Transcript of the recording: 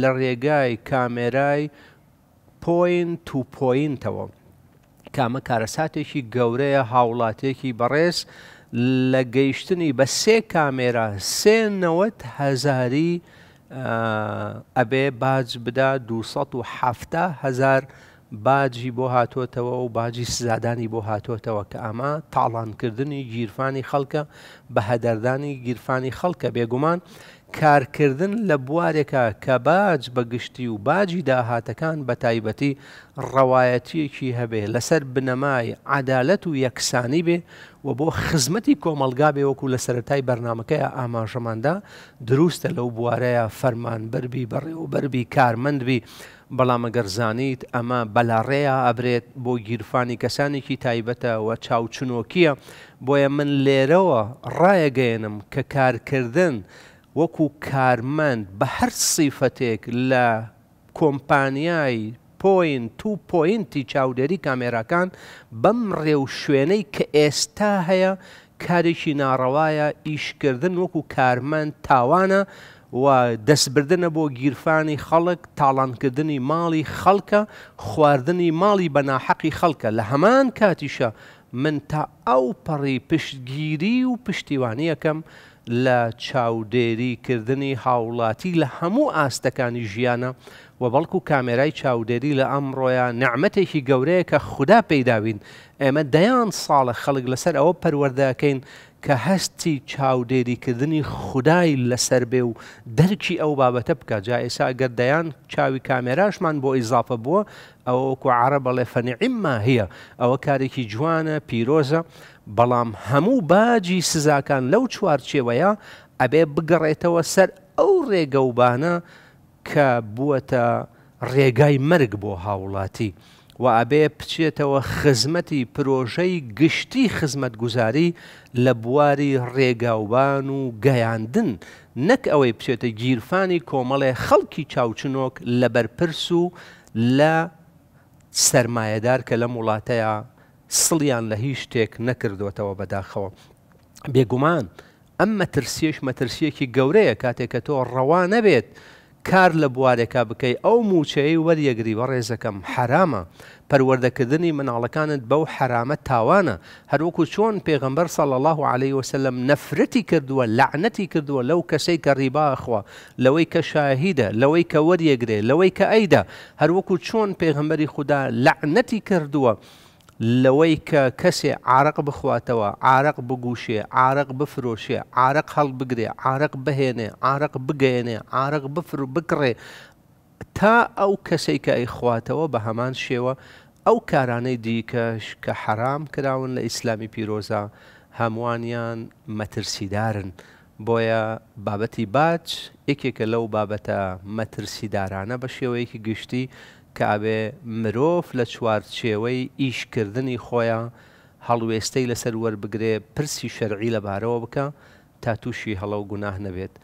لە ڕێگای کامێرای پۆین تو پۆینتەوە کامە کارەساتێکی گەورەیە هاوڵاتێکی بەڕێز لە گەیشتنی بە سێ کامێرا سێنەوەت هزاری ئەبێ باج بدا 2 هزار باجی بۆ هاتوتەوە و باجی سزادانی بۆ هاتوتەوە کە ئەمە تاڵانکردنی گیرفانی خەڵکە بە هەدەردانی گیرفانی خەڵکە بێگومان کارکردن لە بوارێکە کە باج بەگشتی و باجی داهاتەکان بە تایبەتی ڕەوایەتیەکی هەبێ لەسەر بنەمای عدالەت و یەکسانی بێ و بۆ خزمەتی کۆمەلگا بێ وەکو لە سەتای بەرنمەکەی ئاماژەماندا دروستە لەو بوارەیە فەرمان بربی بەڕێ و بەربی کارمەندبی بەڵام ئەگەرزانیت ئەمە بەلاڕێە ئەبرێت بۆ گیرفانی کەسانێکی تایبەتەوە چاوچنۆکیە بۆیە من لێرەوە ڕایەگەێنم کە کارکردن وەکو کارمەند بە هەر سیفەتێک لە کۆمپانیای پۆین تو پۆینتی چاودێری کامێراکان بەم ڕێو شوێنەی کە ئێستا هەیە کارێکی ناڕەوایە ئیشکردن وەکو کارمەند تاوانە و دەستبردنە بۆ گیرفانی خەڵک تاڵانکردنی ماڵی خەڵکە خواردنی ماڵی بەناحەقی خەڵکە لە هەمان کاتیشە من تا ئەو پەڕی پشتگیری و پشتیوانیەکەم لە چاودێریکردنی هاوڵاتی لە هەموو ئاستەکانی ژیانە و بەڵکو کامێرای چاودێری لە ئەمڕۆیان نعممەتێکی گەورەیە کە خوددا پێداوین ئێمە دەیان ساڵە خەڵک لەسەر ئەوە پەروەردەکەین کە هەستی چاودێریکردنی خودای لەسەر بێ و دەرکی ئەو بابەتە بکە جا ئێسا گەردەیان چاوی کامێراشمان بۆ ئیزافە بووە ئەوەکو عرە بەڵێ فەنیعیمما هەیە ئەوە کارێکی جوانە پیرۆزە بەڵام هەموو باجی سزاکان لەو چوارچێوەیە ئەبێ بگەڕێتەوە سەر ئەو ڕێگە وبانە کە بووەتە ڕێگای مەرگ بۆ هاوڵاتی و ئەبێ بچێتەوە خزمەتی پرۆژەی گشتی خزمەت گوزاری لە بواری ڕێگاوبان و گەیاندن نەک ئەوەی بچێتە گیرفانی کۆمەڵێ خەڵکی چاوچنۆک لە بەرپرس و لە سەرمایەدار کە لەم وڵاتەیە سڵیان لە هیچ شتێک نەکردوەتەوە بەداخەوە بێگومان ئەم مەترسیش مەترسیەکی گەورەیە کاتێک کە تۆ ڕەوا نەبێت کار لە بوارێکا بکەی ئەو موچەی وەریەگری بە ڕێزەکەم حرامە پەروەردەکردنی مناڵەکانت بەو حرامە تاوانە هەروەکو چۆن پێغمبەر سەڵ الله عليه وسلم نەفرەتی کردووە لعنەتی کردووە لەو کەسەی کە ڕیباخوا لەوەی کە شاهیدە لەوەی کە وەریەگرێ لەوەی کە ئەیدا هەروەکو چۆن پێغمبەری خوددا لعنەتی کردووە. لەوەی کە کەسێ عراق بخواتەوە عراق بگووشێ عراق بفرۆشێ عراق هەڵ بگرێ عراق بهێنێ عراق بگەێنێ عراق بفر بکڕێ تا ئەو کەسێک کە ئەیخواتەوە بە هەمان شێوە ئەو کارانەی دیکەش کە حرام کراون لە ئیسلامی پیرۆزە هەمووانیان مەترسیدارن بۆیە بابەتی باچ یەکێکە لەو بابەتە مەترسیدارانە بە شێوەیەکی گشتی کە ئابێ مرۆڤ لە چوارچێوەی ئیشکردنی خۆیان هەڵوێستەی لەسەر وەربگرێ پرسی شەرعی لەبارەوە بکە تا تووشی هەڵە و گوناه نەبێت.